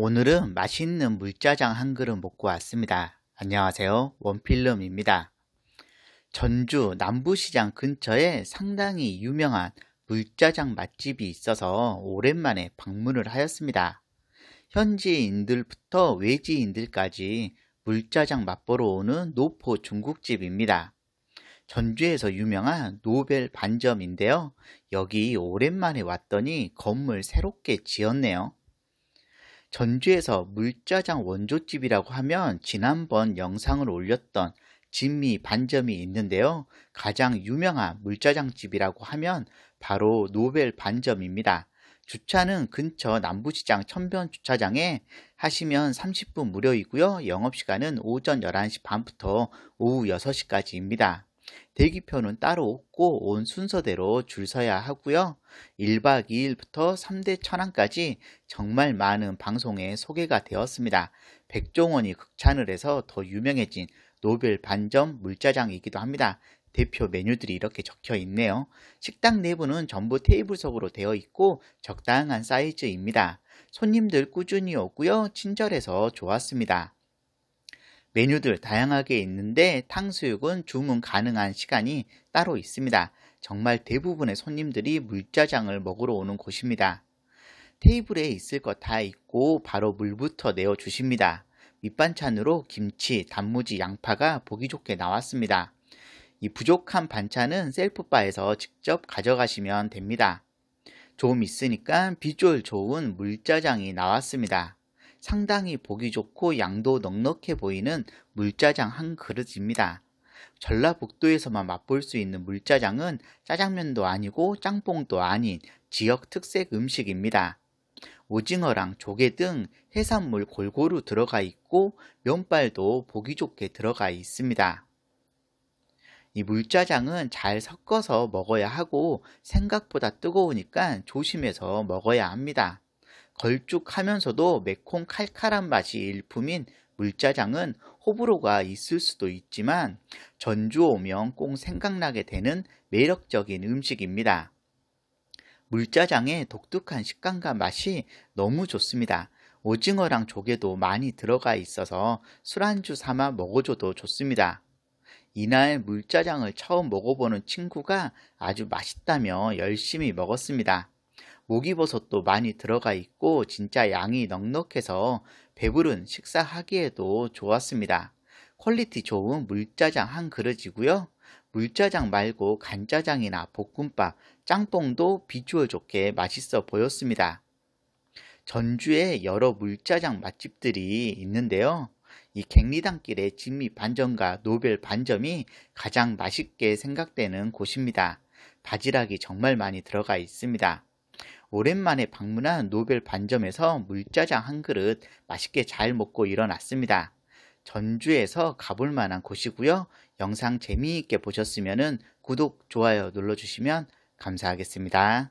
오늘은 맛있는 물짜장 한 그릇 먹고 왔습니다. 안녕하세요. 원필름입니다. 전주 남부시장 근처에 상당히 유명한 물짜장 맛집이 있어서 오랜만에 방문을 하였습니다. 현지인들부터 외지인들까지 물짜장 맛보러 오는 노포 중국집입니다. 전주에서 유명한 노벨 반점인데요. 여기 오랜만에 왔더니 건물 새롭게 지었네요. 전주에서 물짜장 원조집이라고 하면 지난번 영상을 올렸던 진미 반점이 있는데요. 가장 유명한 물짜장집이라고 하면 바로 노벨 반점입니다. 주차는 근처 남부시장 천변 주차장에 하시면 30분 무료이고요. 영업시간은 오전 11시 반부터 오후 6시까지입니다. 대기표는 따로 없고 온 순서대로 줄 서야 하고요. 1박 2일부터 3대 천왕까지 정말 많은 방송에 소개가 되었습니다. 백종원이 극찬을 해서 더 유명해진 노벨 반점 물자장이기도 합니다. 대표 메뉴들이 이렇게 적혀 있네요. 식당 내부는 전부 테이블석으로 되어 있고 적당한 사이즈입니다. 손님들 꾸준히 오고요. 친절해서 좋았습니다. 메뉴들 다양하게 있는데 탕수육은 주문 가능한 시간이 따로 있습니다. 정말 대부분의 손님들이 물짜장을 먹으러 오는 곳입니다. 테이블에 있을 것 다 있고 바로 물부터 내어 주십니다. 밑반찬으로 김치, 단무지, 양파가 보기 좋게 나왔습니다. 이 부족한 반찬은 셀프바에서 직접 가져가시면 됩니다. 좀 있으니까 비주얼 좋은 물짜장이 나왔습니다. 상당히 보기 좋고 양도 넉넉해 보이는 물짜장 한 그릇입니다. 전라북도에서만 맛볼 수 있는 물짜장은 짜장면도 아니고 짬뽕도 아닌 지역 특색 음식입니다. 오징어랑 조개 등 해산물 골고루 들어가 있고 면발도 보기 좋게 들어가 있습니다. 이 물짜장은 잘 섞어서 먹어야 하고 생각보다 뜨거우니까 조심해서 먹어야 합니다. 걸쭉하면서도 매콤 칼칼한 맛이 일품인 물짜장은 호불호가 있을 수도 있지만 전주 오면 꼭 생각나게 되는 매력적인 음식입니다. 물짜장의 독특한 식감과 맛이 너무 좋습니다. 오징어랑 조개도 많이 들어가 있어서 술안주 삼아 먹어줘도 좋습니다. 이날 물짜장을 처음 먹어보는 친구가 아주 맛있다며 열심히 먹었습니다. 오기버섯도 많이 들어가 있고 진짜 양이 넉넉해서 배부른 식사하기에도 좋았습니다. 퀄리티 좋은 물짜장 한 그릇이고요. 물짜장 말고 간짜장이나 볶음밥, 짬뽕도 비주얼 좋게 맛있어 보였습니다. 전주에 여러 물짜장 맛집들이 있는데요. 이 갱리단길의 진미 반점과 노벨 반점이 가장 맛있게 생각되는 곳입니다. 바지락이 정말 많이 들어가 있습니다. 오랜만에 방문한 노벨 반점에서 물짜장 한 그릇 맛있게 잘 먹고 일어났습니다. 전주에서 가볼 만한 곳이고요. 영상 재미있게 보셨으면 구독, 좋아요 눌러주시면 감사하겠습니다.